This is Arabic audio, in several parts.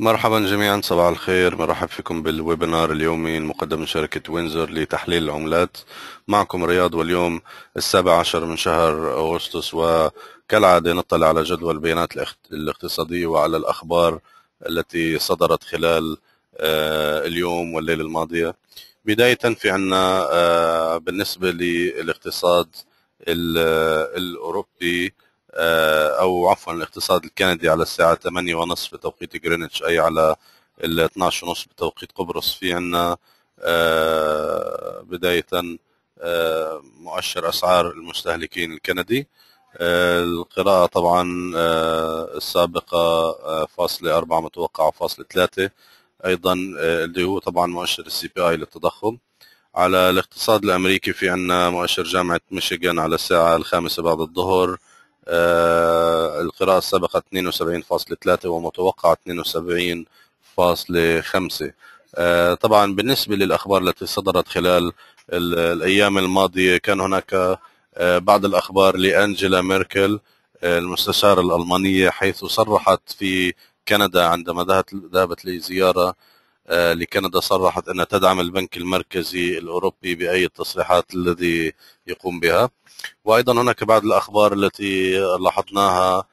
مرحبا جميعا صباح الخير مرحب فيكم بالويبنار اليومي المقدم من شركة وينزر لتحليل العملات معكم رياض واليوم السابع عشر من شهر أغسطس وكالعادة نطلع على جدول البيانات الاقتصادية وعلى الأخبار التي صدرت خلال آه، اليوم والليلة الماضية بداية في عنا آه، بالنسبة للاقتصاد الأوروبي آه، او عفوا الاقتصاد الكندي على الساعه 8:30 بتوقيت جرينتش اي على ال 12:30 بتوقيت قبرص في عنا آه، بدايه آه، مؤشر اسعار المستهلكين الكندي القراءة طبعا السابقة فاصلة أربعة متوقعة فاصلة ثلاثة أيضا اللي هو طبعا مؤشر السي بي آي للتضخم على الاقتصاد الأمريكي في عنا مؤشر جامعة ميشيغان على الساعة الخامسة بعد الظهر آه، القراءة السابقة 72.3 ومتوقع 72.5 طبعا بالنسبة للأخبار التي صدرت خلال الأيام الماضية كان هناك آه، بعض الأخبار لأنجيلا ميركل آه، المستشارة الألمانية حيث صرحت في كندا عندما ذهبت لزيارة آه، لكندا صرحت أنها تدعم البنك المركزي الأوروبي بأي التصريحات الذي يقوم بها وأيضا هناك بعض الأخبار التي لاحظناها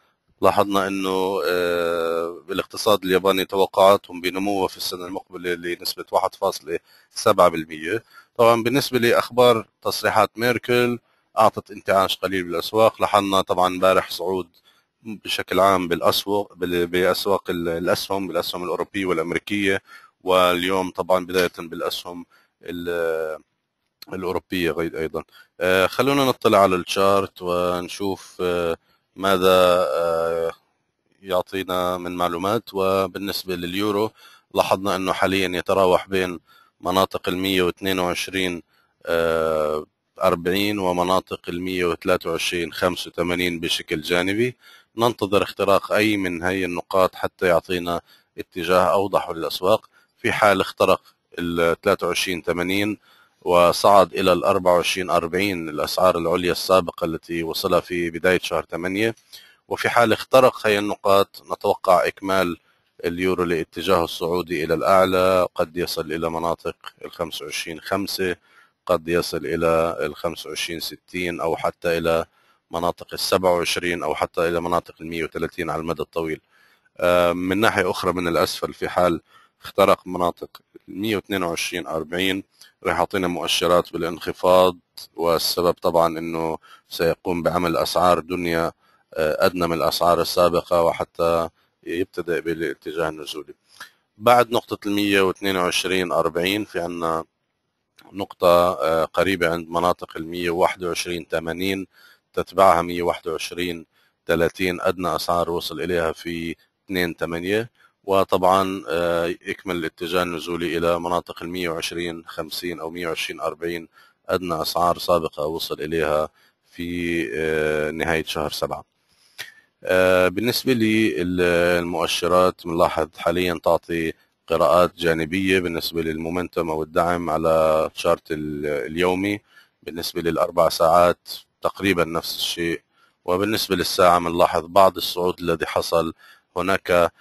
لاحظنا أنه آه، الاقتصاد الياباني توقعاتهم بنموه في السنة المقبلة لنسبة 1.7% طبعا بالنسبة لأخبار تصريحات ميركل أعطت انتعاش قليل بالأسواق لاحظنا طبعا امبارح صعود بشكل عام بالاسواق بالاسواق الاسهم بالاسهم الاوروبيه والامريكيه واليوم طبعا بدايه بالاسهم الاوروبيه ايضا آه، خلونا نطلع على الشارت ونشوف آه، ماذا آه، يعطينا من معلومات وبالنسبه لليورو لاحظنا انه حاليا يتراوح بين مناطق ال 122 40 ومناطق ال 123 85 بشكل جانبي ننتظر اختراق اي من هي النقاط حتى يعطينا اتجاه اوضح للاسواق في حال اخترق ال 23 80 وصعد إلى ال 24 40 الأسعار العليا السابقة التي وصلها في بداية شهر 8 وفي حال اخترق هي النقاط نتوقع إكمال اليورو لاتجاهه الصعودي إلى الأعلى قد يصل إلى مناطق ال 25 5 قد يصل إلى ال 25 60 أو حتى إلى مناطق ال 27 أو حتى إلى مناطق ال 130 على المدى الطويل آه، من ناحية أخرى من الأسفل في حال اخترق مناطق 122 40 راح يعطينا مؤشرات بالانخفاض والسبب طبعا انه سيقوم بعمل اسعار دنيا آه، ادنى من الاسعار السابقه وحتى يبتدئ بالاتجاه النزولي بعد نقطة ال 122 40 في عنا نقطة آه، قريبة عند مناطق ال 121 80 تتبعها 121 30 أدنى أسعار وصل إليها في 2 8 وطبعا آه، يكمل الاتجاه النزولي الى مناطق ال 120 50 او 120 40 ادنى اسعار سابقه وصل اليها في آه، نهايه شهر سبعه. آه، بالنسبه للمؤشرات بنلاحظ حاليا تعطي قراءات جانبيه بالنسبه للمومنتم او الدعم على شارت اليومي بالنسبه للاربع ساعات تقريبا نفس الشيء وبالنسبه للساعه بنلاحظ بعض الصعود الذي حصل هناك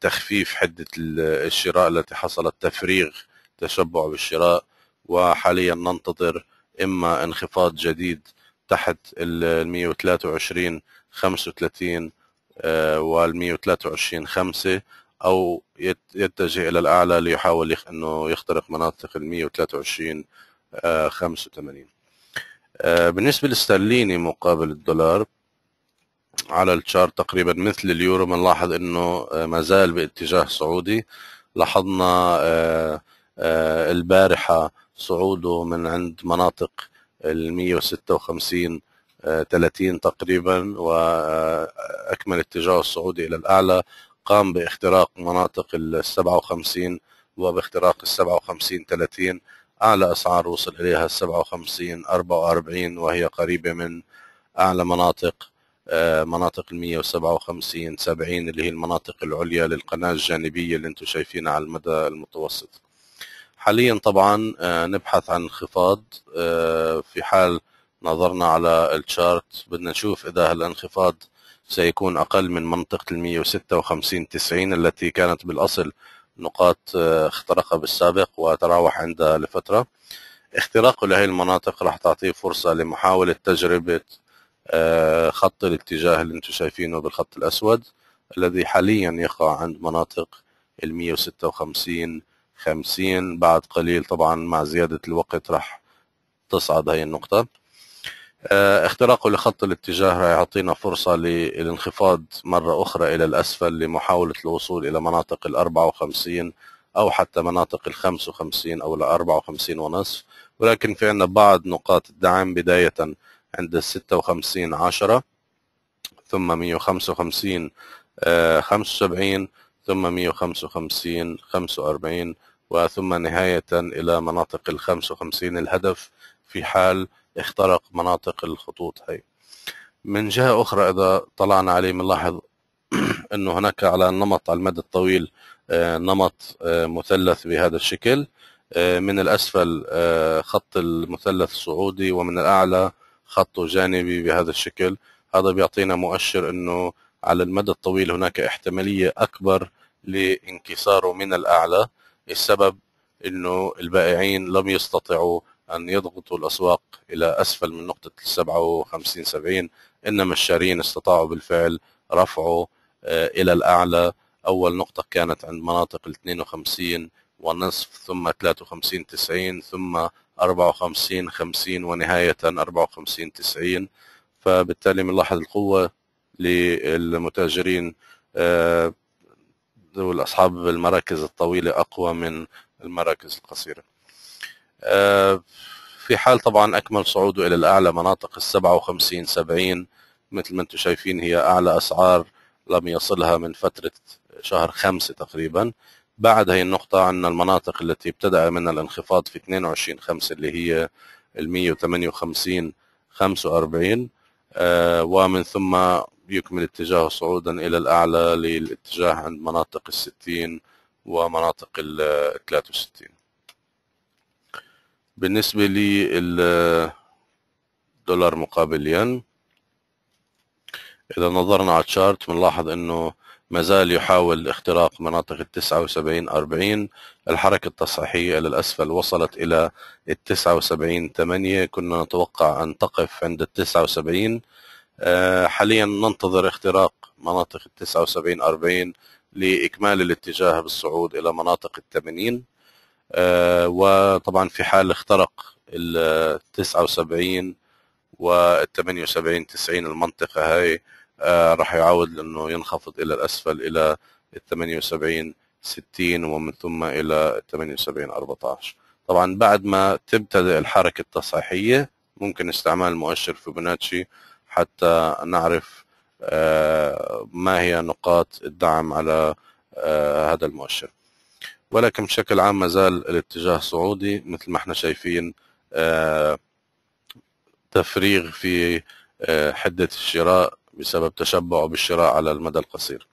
تخفيف حدة الشراء التي حصلت تفريغ تشبع بالشراء وحاليا ننتظر إما انخفاض جديد تحت ال 123 35 وال 123 5 أو يتجه إلى الأعلى ليحاول أنه يخترق مناطق ال 123 85 آه، آه، بالنسبة للسترليني مقابل الدولار على الشارت تقريبا مثل اليورو بنلاحظ انه آه، ما زال باتجاه صعودي لاحظنا آه، آه، البارحه صعوده من عند مناطق ال 156 30 تقريبا واكمل اتجاه الصعودي الى الاعلى قام باختراق مناطق ال 57 وباختراق ال 57 30 اعلى اسعار وصل اليها ال 57 44 وهي قريبه من اعلى مناطق آه، مناطق ال 157 70 اللي هي المناطق العليا للقناه الجانبيه اللي انتم شايفينها على المدى المتوسط حاليا طبعا آه، نبحث عن انخفاض آه، في حال نظرنا على الشارت بدنا نشوف اذا هالانخفاض سيكون اقل من منطقه ال 156 90 التي كانت بالاصل نقاط اخترقها بالسابق وتراوح عندها لفتره اختراقه لهي المناطق راح تعطيه فرصه لمحاوله تجربه آه، خط الاتجاه اللي انتم شايفينه بالخط الاسود الذي حاليا يقع عند مناطق ال 156 50 بعد قليل طبعا مع زيادة الوقت راح تصعد هي النقطة آه، اختراقه لخط الاتجاه راح يعطينا فرصة للانخفاض مرة أخرى إلى الأسفل لمحاولة الوصول إلى مناطق ال 54 أو حتى مناطق ال 55 أو ال 54 ونصف ولكن في عندنا بعض نقاط الدعم بداية عند 56 10 ثم 155 75 آه، ثم 155 45 وثم نهاية إلى مناطق ال 55 الهدف في حال اخترق مناطق الخطوط هي من جهة أخرى إذا طلعنا عليه بنلاحظ أنه هناك على النمط على المدى الطويل آه، نمط آه، مثلث بهذا الشكل من الأسفل خط المثلث الصعودي ومن الأعلى خطه جانبي بهذا الشكل هذا بيعطينا مؤشر انه على المدى الطويل هناك احتماليه اكبر لانكساره من الاعلى السبب انه البائعين لم يستطيعوا ان يضغطوا الاسواق الى اسفل من نقطه 57 70 انما الشارين استطاعوا بالفعل رفعه آه، الى الاعلى اول نقطه كانت عند مناطق ال 52 ونصف ثم 53 90 ثم 54 50 ونهاية 54 90 فبالتالي بنلاحظ القوة للمتاجرين آه، ذوي أصحاب المراكز الطويلة أقوى من المراكز القصيرة آه، في حال طبعا أكمل صعوده إلى الأعلى مناطق ال 57 70 مثل ما أنتم شايفين هي أعلى أسعار لم يصلها من فترة شهر خمسة تقريبا بعد هي النقطة عندنا المناطق التي ابتدأ من الانخفاض في 22 5 اللي هي ال 158 45 ومن ثم يكمل اتجاهه صعودا إلى الأعلى للاتجاه عند مناطق ال 60 ومناطق ال 63 بالنسبة للدولار مقابل ين إذا نظرنا على الشارت بنلاحظ أنه ما زال يحاول اختراق مناطق ال 79 40 الحركة التصحيحية إلى الأسفل وصلت إلى ال 79 8 كنا نتوقع أن تقف عند ال 79 آه، حاليا ننتظر اختراق مناطق ال 79 40 لإكمال الاتجاه بالصعود إلى مناطق ال 80 آه، وطبعا في حال اخترق ال 79 وال 78 90 المنطقة هاي آه، راح يعاود لانه ينخفض الى الاسفل الى 78 60 ومن ثم الى 78 14 طبعا بعد ما تبتدئ الحركه التصحيحيه ممكن استعمال مؤشر فيبوناتشي حتى نعرف آه، ما هي نقاط الدعم على آه، هذا المؤشر ولكن بشكل عام ما زال الاتجاه صعودي مثل ما احنا شايفين تفريغ في حدة الشراء بسبب تشبعه بالشراء على المدى القصير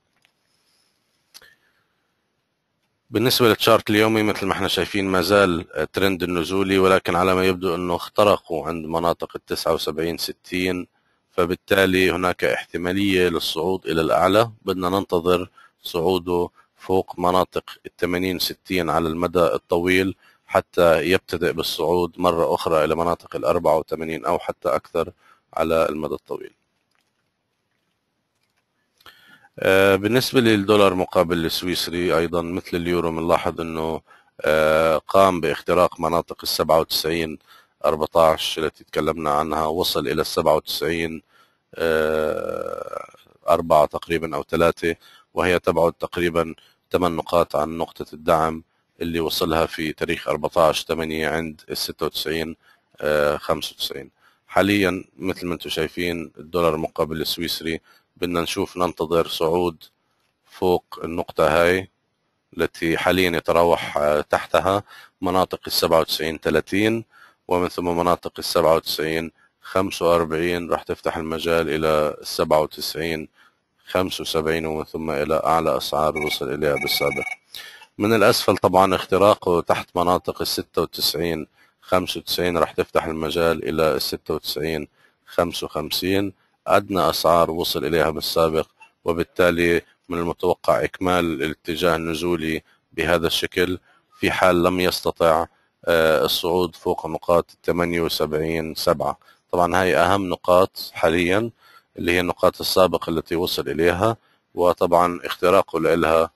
بالنسبة للتشارت اليومي مثل ما احنا شايفين ما زال ترند النزولي ولكن على ما يبدو انه اخترقوا عند مناطق ال 79 60 فبالتالي هناك احتمالية للصعود الى الاعلى بدنا ننتظر صعوده فوق مناطق ال 80 60 على المدى الطويل حتى يبتدئ بالصعود مرة أخرى إلى مناطق ال 84 أو حتى أكثر على المدى الطويل آه، بالنسبة للدولار مقابل السويسري أيضا مثل اليورو بنلاحظ أنه آه، قام باختراق مناطق ال 97 14 التي تكلمنا عنها وصل إلى ال 97 آه، أربعة تقريبا أو ثلاثة وهي تبعد تقريبا ثمان نقاط عن نقطة الدعم اللي وصلها في تاريخ 14 8 عند ال 96 95 حاليا مثل ما انتم شايفين الدولار مقابل السويسري بدنا نشوف ننتظر صعود فوق النقطة هاي التي حاليا يتراوح آه، تحتها مناطق ال 97 30 ومن ثم مناطق ال 97 45 راح تفتح المجال إلى ال 97 75 ومن ثم إلى أعلى أسعار وصل إليها بالسابق من الأسفل طبعا اختراقه تحت مناطق ال 96 95 راح تفتح المجال إلى ال 96 55 أدنى أسعار وصل إليها بالسابق وبالتالي من المتوقع إكمال الاتجاه النزولي بهذا الشكل في حال لم يستطع آه، الصعود فوق نقاط 78 سبعة طبعا هاي أهم نقاط حاليا اللي هي النقاط السابقة التي وصل إليها وطبعا اختراقه لها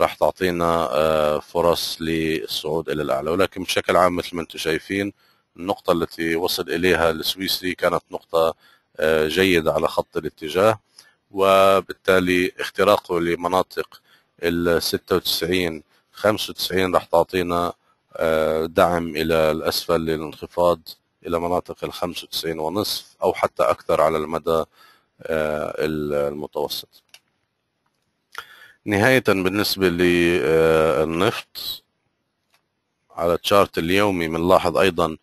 راح تعطينا آه، فرص للصعود إلى الأعلى ولكن بشكل عام مثل ما أنتم شايفين النقطة التي وصل إليها السويسري كانت نقطة آه، جيد على خط الاتجاه وبالتالي اختراقه لمناطق ال 96 95 راح تعطينا آه، دعم الى الاسفل للانخفاض الى مناطق ال 95 ونصف او حتى اكثر على المدى آه، المتوسط نهاية بالنسبة للنفط على تشارت اليومي بنلاحظ ايضا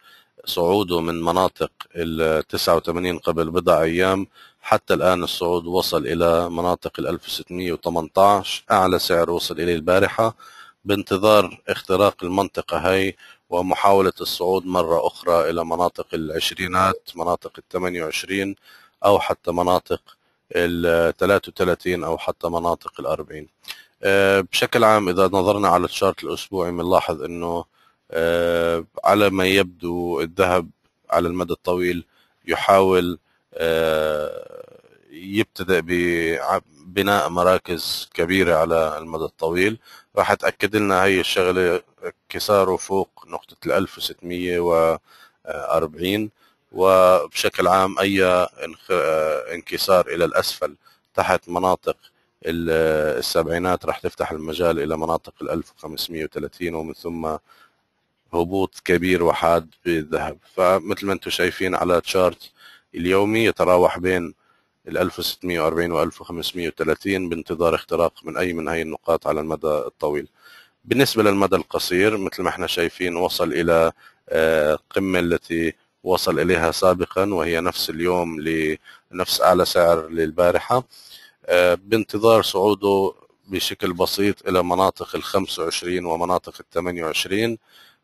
صعوده من مناطق ال 89 قبل بضع أيام حتى الآن الصعود وصل إلى مناطق ال 1618 أعلى سعر وصل إليه البارحة بانتظار اختراق المنطقة هي ومحاولة الصعود مرة أخرى إلى مناطق العشرينات مناطق ال 28 أو حتى مناطق ال 33 أو حتى مناطق ال 40 آه، بشكل عام إذا نظرنا على الشارت الأسبوعي بنلاحظ أنه آه، على ما يبدو الذهب على المدى الطويل يحاول آه، يبتدئ ببناء مراكز كبيرة على المدى الطويل راح تأكد لنا هي الشغلة كساره فوق نقطة ال 1640 وبشكل عام أي آه، انكسار إلى الأسفل تحت مناطق السبعينات راح تفتح المجال إلى مناطق ال 1530 ومن ثم هبوط كبير وحاد بالذهب فمثل ما انتم شايفين على تشارت اليومي يتراوح بين ال 1640 و 1530 بانتظار اختراق من اي من هاي النقاط على المدى الطويل بالنسبة للمدى القصير مثل ما احنا شايفين وصل إلى آه، قمة التي وصل إليها سابقا وهي نفس اليوم لنفس أعلى سعر للبارحة آه، بانتظار صعوده بشكل بسيط إلى مناطق ال 25 ومناطق ال 28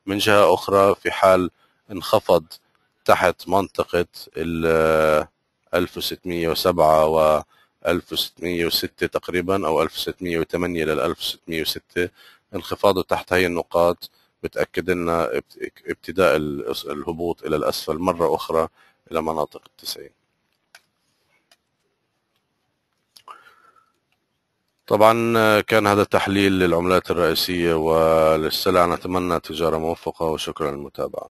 من جهة أخرى في حال انخفض تحت منطقة ال 1607 و 1606 تقريبا أو 1608 لل 1606 انخفاضه تحت هي النقاط بتأكد لنا ابتداء الهبوط إلى الأسفل مرة أخرى إلى مناطق التسعين طبعا آه، كان هذا التحليل للعملات الرئيسية وللسلع نتمنى تجارة موفقة وشكرا للمتابعة